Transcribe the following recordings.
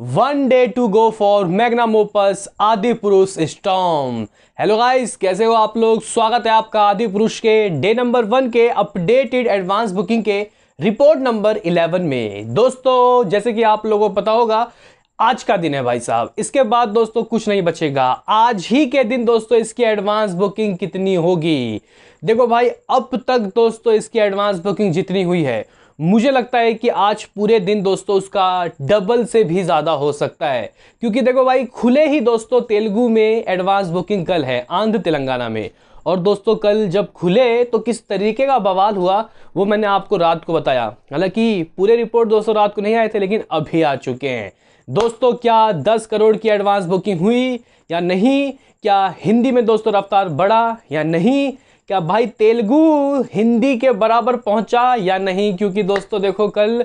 one day to go for magnum opus Adipurush storm hello guys कैसे हो आप लोग स्वागत है आपका आदि पुरुष के डे नंबर वन के अपडेटेड एडवांस बुकिंग के रिपोर्ट नंबर इलेवन में दोस्तों जैसे कि आप लोगों को पता होगा आज का दिन है भाई साहब इसके बाद दोस्तों कुछ नहीं बचेगा आज ही के दिन दोस्तों इसकी एडवांस बुकिंग कितनी होगी देखो भाई अब तक दोस्तों इसकी एडवांस बुकिंग जितनी हुई है मुझे लगता है कि आज पूरे दिन दोस्तों उसका डबल से भी ज़्यादा हो सकता है क्योंकि देखो भाई खुले ही दोस्तों तेलुगु में एडवांस बुकिंग कल है आंध्र तेलंगाना में और दोस्तों कल जब खुले तो किस तरीके का बवाल हुआ वो मैंने आपको रात को बताया हालांकि पूरे रिपोर्ट दोस्तों रात को नहीं आए थे लेकिन अभी आ चुके हैं दोस्तों क्या 10 करोड़ की एडवांस बुकिंग हुई या नहीं क्या हिंदी में दोस्तों रफ्तार बढ़ा या नहीं क्या भाई तेलुगु हिंदी के बराबर पहुंचा या नहीं क्योंकि दोस्तों देखो कल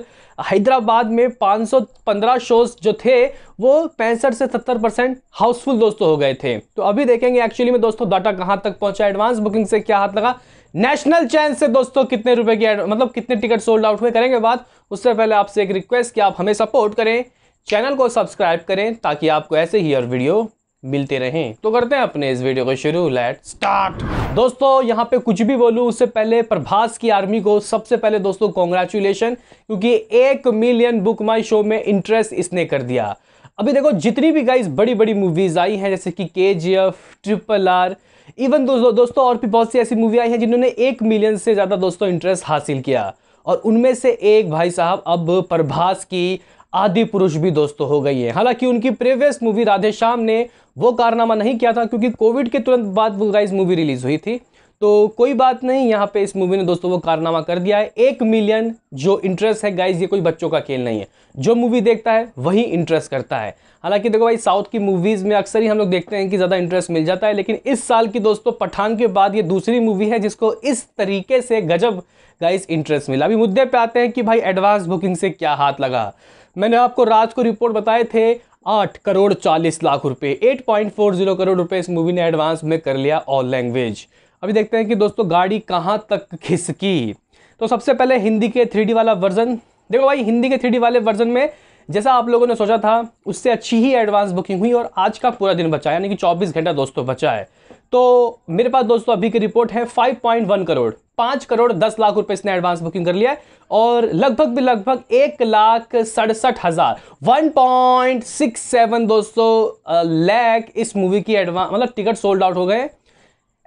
हैदराबाद में 515 शोज जो थे वो पैंसठ से 70 परसेंट हाउसफुल दोस्तों हो गए थे तो अभी देखेंगे एक्चुअली में दोस्तों डाटा कहाँ तक पहुंचा एडवांस बुकिंग से क्या हाथ लगा नेशनल चैन से दोस्तों कितने रुपए की मतलब कितने टिकट सोल्ड आउट हुए करेंगे बात उससे पहले आपसे एक रिक्वेस्ट कि आप हमें सपोर्ट करें चैनल को सब्सक्राइब करें ताकि आपको ऐसे ही और वीडियो मिलते रहें तो करते हैं अपने इस वीडियो को शुरू लेट स्टार्ट दोस्तों यहाँ पे कुछ भी बोलूँ उससे पहले प्रभास की आर्मी को सबसे पहले दोस्तों कॉन्ग्रेचुलेशन क्योंकि एक मिलियन बुक माई शो में इंटरेस्ट इसने कर दिया अभी देखो जितनी भी गाइस बड़ी बड़ी मूवीज आई हैं जैसे कि K G F triple R even दोस्तों दोस्तों और भी बहुत सी ऐसी मूवी आई हैं जिन्होंने एक मिलियन से ज़्यादा दोस्तों इंटरेस्ट हासिल किया और उनमें से एक भाई साहब अब प्रभास की आदि पुरुष भी दोस्तों हो गई है हालांकि उनकी प्रीवियस मूवी राधे श्याम ने वो कारनामा नहीं किया था क्योंकि कोविड के तुरंत बाद वो गाइज मूवी रिलीज हुई थी तो कोई बात नहीं यहाँ पे इस मूवी ने दोस्तों वो कारनामा कर दिया है एक मिलियन जो इंटरेस्ट है गाइज ये कोई बच्चों का खेल नहीं है जो मूवी देखता है वही इंटरेस्ट करता है हालांकि देखो भाई साउथ की मूवीज़ में अक्सर ही हम लोग देखते हैं कि ज़्यादा इंटरेस्ट मिल जाता है लेकिन इस साल की दोस्तों पठान के बाद ये दूसरी मूवी है जिसको इस तरीके से गजब गाइज इंटरेस्ट मिला अभी मुद्दे पर आते हैं कि भाई एडवांस बुकिंग से क्या हाथ लगा मैंने आपको राज को रिपोर्ट बताए थे आठ करोड़ चालीस लाख रुपए eight point four zero crore रुपए इस मूवी ने एडवांस में कर लिया ऑल लैंग्वेज अभी देखते हैं कि दोस्तों गाड़ी कहाँ तक खिसकी तो सबसे पहले हिंदी के थ्री वाला वर्जन देखो भाई हिंदी के थ्री वाले वर्जन में जैसा आप लोगों ने सोचा था उससे अच्छी ही एडवांस बुकिंग हुई और आज का पूरा दिन बचा यानी कि 24 घंटा दोस्तों बचा है तो मेरे पास दोस्तों अभी की रिपोर्ट है 5.1 करोड़ पाँच करोड़ दस लाख रुपए इसने एडवांस बुकिंग कर लिया है और लगभग भी लगभग एक लाख सड़सठ हजार वन पॉइंट सिक्स सेवन दोस्तों लैक इस मूवी की एडवांस मतलब टिकट सोल्ड आउट हो गए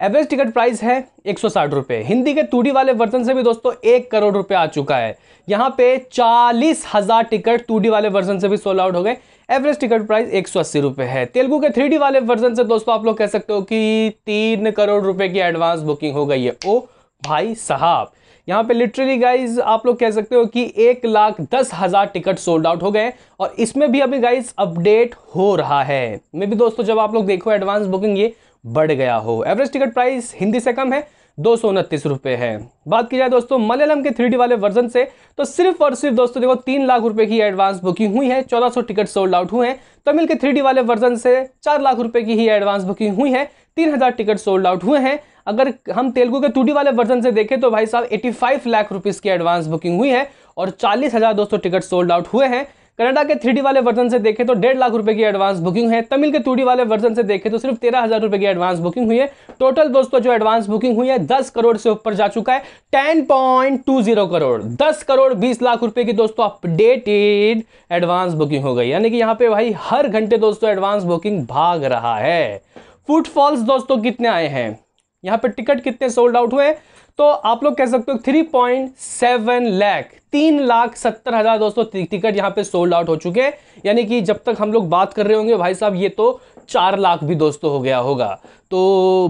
एवरेज टिकट प्राइस है एक सौ हिंदी के टूडी वाले वर्जन से भी दोस्तों एक करोड़ रुपए आ चुका है यहाँ पे चालीस हज़ार टिकट टूडी वाले वर्जन से भी सोल्ड आउट हो गए एवरेज टिकट प्राइस एक सौ अस्सी है तेलुगु के थ्री वाले वर्जन से दोस्तों आप लोग कह सकते हो कि तीन करोड़ रुपए की एडवांस बुकिंग हो गई है ओ भाई साहब यहाँ पे लिटरली गाइज आप लोग कह सकते हो कि एक लाख दस हज़ार टिकट सोल्ड आउट हो गए और इसमें भी अभी गाइज अपडेट हो रहा है मे भी दोस्तों जब आप लोग देखो एडवांस बुकिंग ये बढ़ गया हो एवरेज टिकट प्राइस हिंदी से कम है दो सौ उनतीस रुपये है बात की जाए दोस्तों मलयालम के थ्री वाले वर्जन से तो सिर्फ और सिर्फ दोस्तों देखो तीन लाख रुपए की एडवांस बुकिंग हुई है चौदह सौ टिकट सोल्ड आउट हुए हैं तमिल के थ्री वाले वर्जन से चार लाख रुपए की ही एडवांस बुकिंग हुई है तीन हज़ार टिकट सोल्ड आउट हुए हैं अगर हम तेलुगु के टूडी वाले वर्जन से देखें तो भाई साहब एटी लाख रुपीज़ की एडवांस बुकिंग हुई है और चालीस हज़ार दोस्तों टिकट सोल्ड आउट हुए हैं कनाडा के थ्री वाले वर्जन से देखें तो डेढ़ लाख रुपए की एडवांस बुकिंग है तमिल के टू वाले वर्जन से देखें तो सिर्फ तेरह हजार रुपए की एडवांस बुकिंग हुई है टोटल दोस्तों जो एडवांस बुकिंग हुई है दस करोड़ से ऊपर जा चुका है ten point two zero crore दस करोड़ बीस लाख रुपए की दोस्तों अपडेटेड एडवांस बुकिंग हो गई यानी कि यहाँ पे भाई हर घंटे दोस्तों एडवांस बुकिंग भाग रहा है फुटफॉल्स दोस्तों कितने आए हैं यहाँ पे टिकट कितने सोल्ड आउट हुए तो आप लोग कह सकते हो थ्री पॉइंट सेवन लैख तीन लाख सत्तर हज़ार दोस्तों टिकट यहाँ पे सोल्ड आउट हो चुके हैं यानी कि जब तक हम लोग बात कर रहे होंगे भाई साहब ये तो चार लाख भी दोस्तों हो गया होगा तो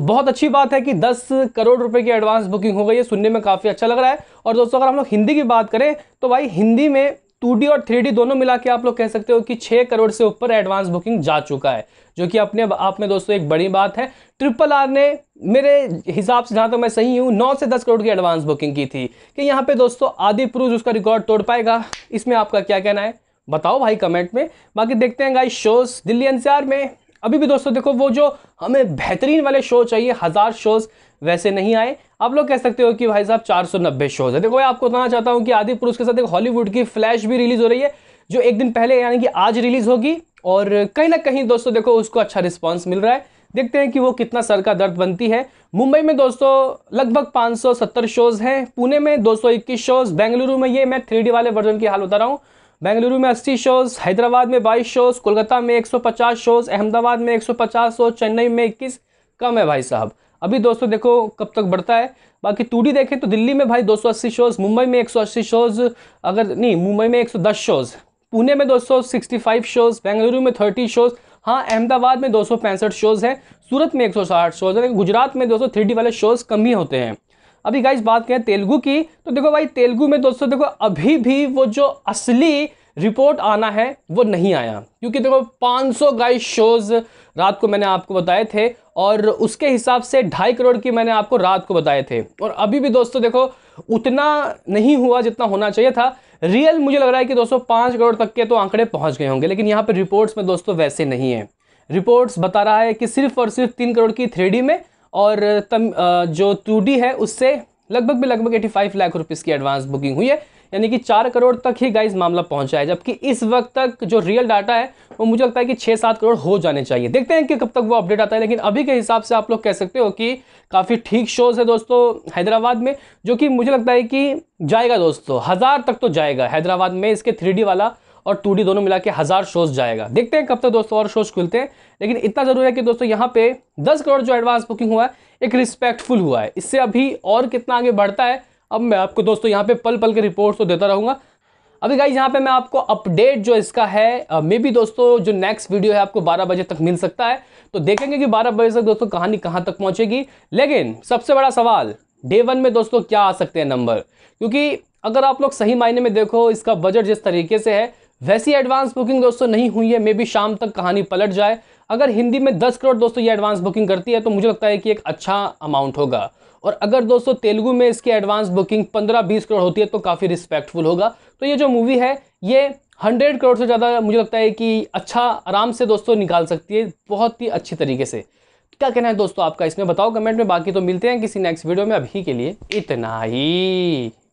बहुत अच्छी बात है कि दस करोड़ रुपए की एडवांस बुकिंग हो गई है सुनने में काफ़ी अच्छा लग रहा है और दोस्तों अगर हम लोग हिंदी की बात करें तो भाई हिंदी में टू और थ्री दोनों मिला के आप लोग कह सकते हो कि छः करोड़ से ऊपर एडवांस बुकिंग जा चुका है जो कि अपने आप में दोस्तों एक बड़ी बात है ट्रिपल आर ने मेरे हिसाब से जहाँ तो मैं सही हूँ नौ से दस करोड़ की एडवांस बुकिंग की थी कि यहाँ पे दोस्तों आदि पुरुष उसका रिकॉर्ड तोड़ पाएगा इसमें आपका क्या कहना है बताओ भाई कमेंट में बाकी देखते हैं गाई शोज दिल्ली एनसीआर में अभी भी दोस्तों देखो वो जो हमें बेहतरीन वाले शो चाहिए हज़ार शोज़ वैसे नहीं आए आप लोग कह सकते हो कि भाई साहब चार सौ नब्बे शोज़ है देखो मैं आपको बताना चाहता हूँ कि आदि पुरुष के साथ एक हॉलीवुड की फ्लैश भी रिलीज़ हो रही है जो एक दिन पहले यानी कि आज रिलीज़ होगी और कहीं ना कहीं दोस्तों देखो उसको अच्छा रिस्पॉन्स मिल रहा है देखते हैं कि वो कितना सर का दर्द बनती है मुंबई में दोस्तों लगभग 570 शोज़ हैं पुणे में 221 शोज़ बेंगलुरु में ये मैं थ्री वाले वर्जन की हाल बता रहा हूँ बेंगलुरु में 80 शोज़ हैदराबाद में 22 शोज़ कोलकाता में 150 शोज़ अहमदाबाद में 150 शोज़ चेन्नई में इक्कीस कम है भाई साहब अभी दोस्तों देखो कब तक बढ़ता है बाकी टूडी देखें तो दिल्ली में भाई 280 शोज़ मुंबई में 180 शोज़ अगर नहीं मुंबई में 110 शोज़ पुणे में 265 शोज़ बेंगलुरु में 30 शोज़ हाँ अहमदाबाद में दो शोज़ हैं सूरत में एक शोज़ हैं गुजरात में दो वाले शोज़ कम ही होते हैं अभी गाइज बात करें तेलुगु की तो देखो भाई तेलुगु में दोस्तों देखो अभी भी वो जो असली रिपोर्ट आना है वो नहीं आया क्योंकि देखो 500 गाइस शोज़ रात को मैंने आपको बताए थे और उसके हिसाब से ढाई करोड़ की मैंने आपको रात को बताए थे और अभी भी दोस्तों देखो उतना नहीं हुआ जितना होना चाहिए था रियल मुझे लग रहा है कि दोस्तों पाँच करोड़ तक के तो आंकड़े पहुँच गए होंगे लेकिन यहाँ पर रिपोर्ट्स में दोस्तों वैसे नहीं है रिपोर्ट्स बता रहा है कि सिर्फ और सिर्फ तीन करोड़ की थ्री में और तम, जो टू है उससे लगभग भी लगभग 85 लाख रुपीस की एडवांस बुकिंग हुई है यानी कि चार करोड़ तक ही गाइस मामला पहुंचा है जबकि इस वक्त तक जो रियल डाटा है वो मुझे लगता है कि छः सात करोड़ हो जाने चाहिए देखते हैं कि कब तक वो अपडेट आता है लेकिन अभी के हिसाब से आप लोग कह सकते हो कि काफ़ी ठीक शोज़ है दोस्तों हैदराबाद में जो कि मुझे लगता है कि जाएगा दोस्तों हज़ार तक तो जाएगा हैदराबाद में इसके थ्री वाला और टू दोनों मिला के हज़ार शोज़ जाएगा देखते हैं कब तक दोस्तों और शोज़ खुलते हैं लेकिन इतना ज़रूर है कि दोस्तों यहाँ पे 10 करोड़ जो एडवांस बुकिंग हुआ है एक रिस्पेक्टफुल हुआ है इससे अभी और कितना आगे बढ़ता है अब मैं आपको दोस्तों यहाँ पे पल पल के रिपोर्ट्स तो देता रहूँगा अभी गाइज यहाँ पे मैं आपको अपडेट जो इसका है मे बी दोस्तों जो नेक्स्ट वीडियो है आपको 12 बजे तक मिल सकता है तो देखेंगे कि 12 बजे तक दोस्तों कहानी कहाँ तक पहुँचेगी लेकिन सबसे बड़ा सवाल डे वन में दोस्तों क्या आ सकते हैं नंबर क्योंकि अगर आप लोग सही मायने में देखो इसका बजट जिस तरीके से है वैसी एडवांस बुकिंग दोस्तों नहीं हुई है मे बी शाम तक कहानी पलट जाए अगर हिंदी में दस करोड़ दोस्तों ये एडवांस बुकिंग करती है तो मुझे लगता है कि एक अच्छा अमाउंट होगा और अगर दोस्तों तेलुगु में इसकी एडवांस बुकिंग पंद्रह बीस करोड़ होती है तो काफ़ी रिस्पेक्टफुल होगा तो ये जो मूवी है ये हंड्रेड करोड़ से ज़्यादा मुझे लगता है कि अच्छा आराम से दोस्तों निकाल सकती है बहुत ही अच्छी तरीके से क्या कहना है दोस्तों आपका इसमें बताओ कमेंट में बाकी तो मिलते हैं किसी नेक्स्ट वीडियो में अभी के लिए इतना ही